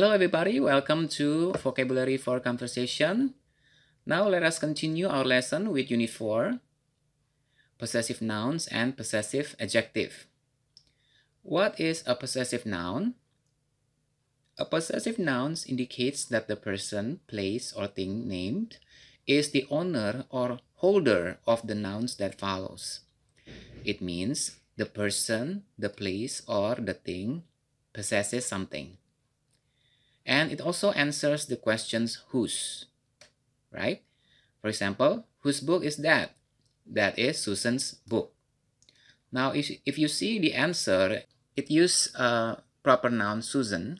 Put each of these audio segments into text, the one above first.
Hello everybody, welcome to Vocabulary for Conversation. Now let us continue our lesson with Unit 4, Possessive Nouns and Possessive Adjective. What is a possessive noun? A possessive noun indicates that the person, place, or thing named is the owner or holder of the nouns that follows. It means the person, the place, or the thing possesses something. And it also answers the questions whose, right? For example, whose book is that? That is Susan's book. Now, if, if you see the answer, it uses a proper noun Susan.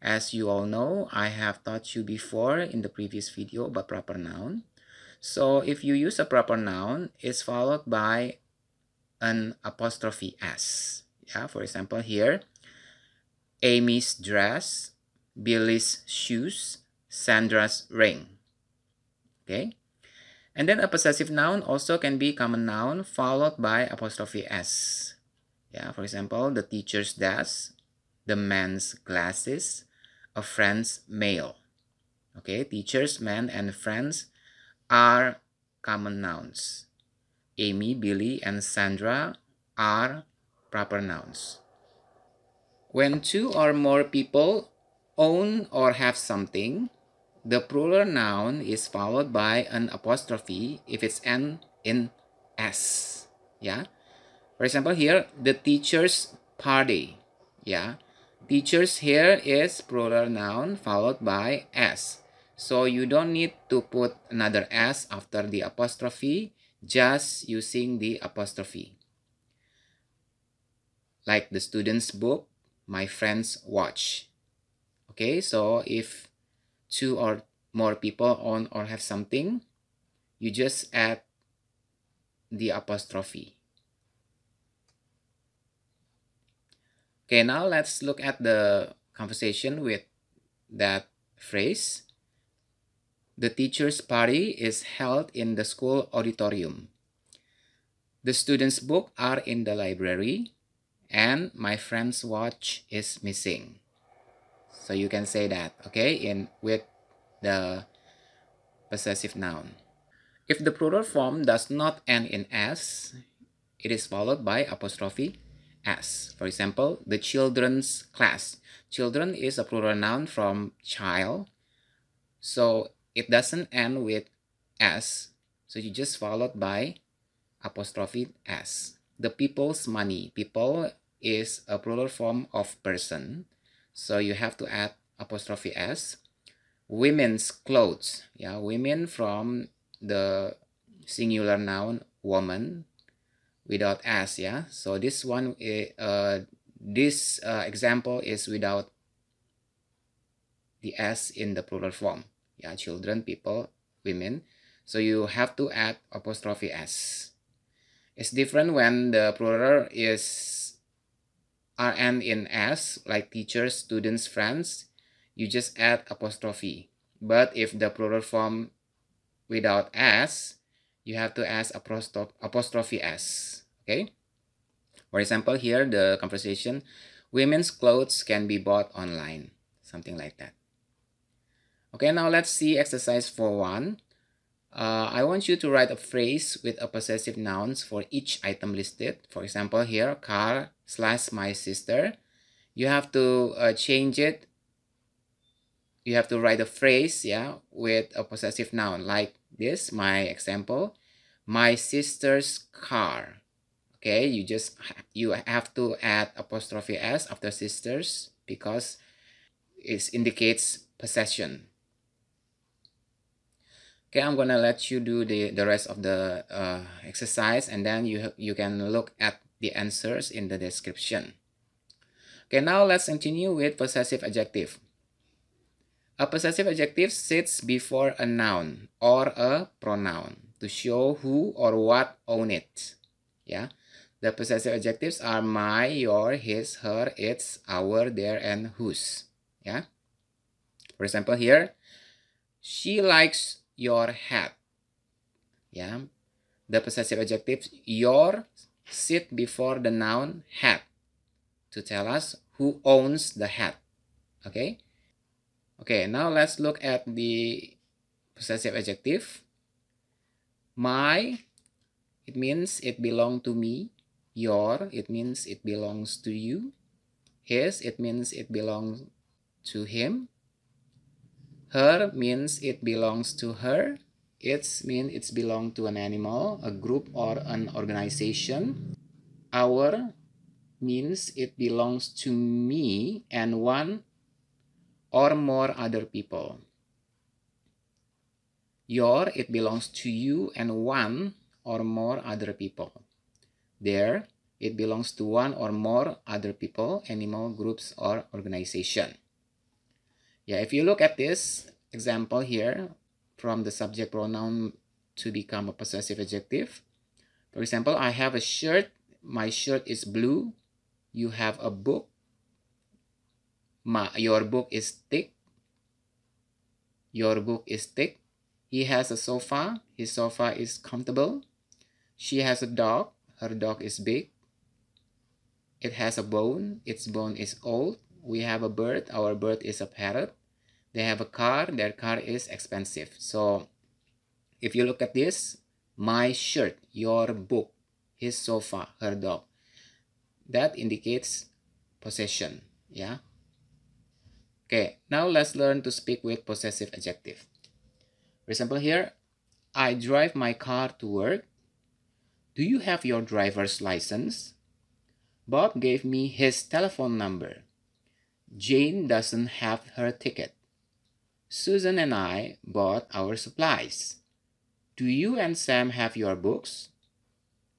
As you all know, I have taught you before in the previous video about proper noun. So if you use a proper noun, it's followed by an apostrophe s. Yeah, for example, here, Amy's dress Billy's shoes, Sandra's ring. Okay? And then a possessive noun also can be common noun followed by apostrophe s. Yeah, for example, the teacher's desk, the man's glasses, a friend's mail. Okay, teachers, men, and friends are common nouns. Amy, Billy, and Sandra are proper nouns. When two or more people own or have something, the plural noun is followed by an apostrophe if it's an in s. Yeah. For example, here, the teacher's party. Yeah. Teachers here is plural noun followed by s. So you don't need to put another s after the apostrophe, just using the apostrophe. Like the student's book, my friend's watch okay so if two or more people own or have something you just add the apostrophe okay now let's look at the conversation with that phrase the teacher's party is held in the school auditorium. The students' books are in the library, and my friend's watch is missing. So you can say that, okay, in with the possessive noun. If the plural form does not end in s, it is followed by apostrophe s. For example, the children's class. Children is a plural noun from child. So it doesn't end with s. So you just followed by apostrophe s. The people's money. People is a plural form of person. So you have to add apostrophe S. Women's clothes. Yeah, women from the singular noun woman without S. Yeah, so this one, eh, uh, this uh, example is without the S in the plural form. Yeah, children, people, women. So you have to add apostrophe S. It's different when the plural is R N in S, like teachers, students, friends, you just add apostrophe. But if the plural form without S, you have to add apostrophe S, okay? For example, here the conversation, women's clothes can be bought online, something like that. Okay, now let's see exercise for one. Uh, I want you to write a phrase with a possessive nouns for each item listed. For example, here, car slash my sister. You have to uh, change it. You have to write a phrase, yeah, with a possessive noun like this, my example, my sister's car. Okay, you just, you have to add apostrophe S after sisters because it indicates possession okay i'm gonna let you do the the rest of the uh, exercise and then you you can look at the answers in the description okay now let's continue with possessive adjective a possessive adjective sits before a noun or a pronoun to show who or what own it yeah the possessive adjectives are my your his her its our their and whose yeah for example here she likes your head. yeah. The possessive adjective your sit before the noun head to tell us who owns the head. Okay? Okay, now let's look at the possessive adjective. My, it means it belongs to me. Your, it means it belongs to you. His, it means it belongs to him. Her means it belongs to her. Its means it's belong to an animal, a group or an organization. Our means it belongs to me and one or more other people. Your it belongs to you and one or more other people. There it belongs to one or more other people, animal groups or organization. Yeah, if you look at this example here, from the subject pronoun to become a possessive adjective. For example, I have a shirt. My shirt is blue. You have a book. My, your book is thick. Your book is thick. He has a sofa. His sofa is comfortable. She has a dog. Her dog is big. It has a bone. Its bone is old. We have a bird. Our bird is a parrot they have a car their car is expensive so if you look at this my shirt your book his sofa her dog that indicates possession yeah okay now let's learn to speak with possessive adjective for example here i drive my car to work do you have your driver's license bob gave me his telephone number jane doesn't have her ticket Susan and I bought our supplies. Do you and Sam have your books?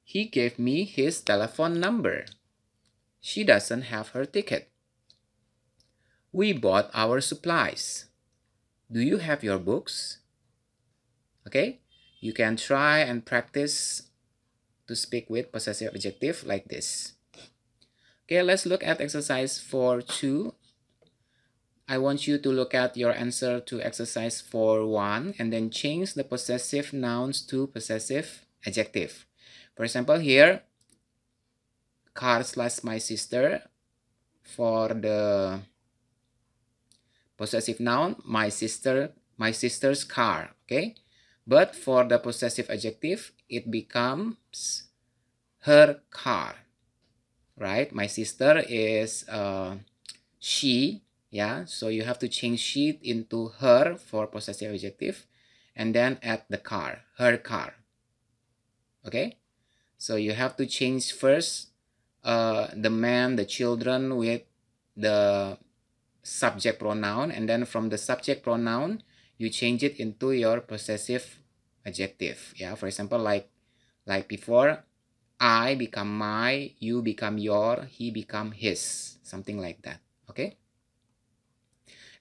He gave me his telephone number. She doesn't have her ticket. We bought our supplies. Do you have your books? Okay, you can try and practice to speak with possessive adjective like this. Okay, let's look at exercise 4.2 I want you to look at your answer to exercise 4.1 and then change the possessive nouns to possessive adjective. For example, here, car slash my sister for the possessive noun, my sister, my sister's car, okay? But for the possessive adjective, it becomes her car, right? My sister is uh, she yeah so you have to change she into her for possessive adjective and then add the car her car okay so you have to change first uh, the man the children with the subject pronoun and then from the subject pronoun you change it into your possessive adjective yeah for example like like before i become my you become your he become his something like that okay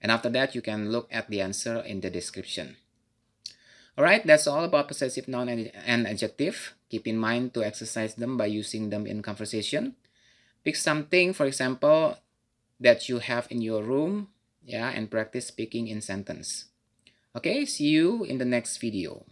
and after that, you can look at the answer in the description. Alright, that's all about possessive noun and adjective. Keep in mind to exercise them by using them in conversation. Pick something, for example, that you have in your room, yeah, and practice speaking in sentence. Okay, see you in the next video.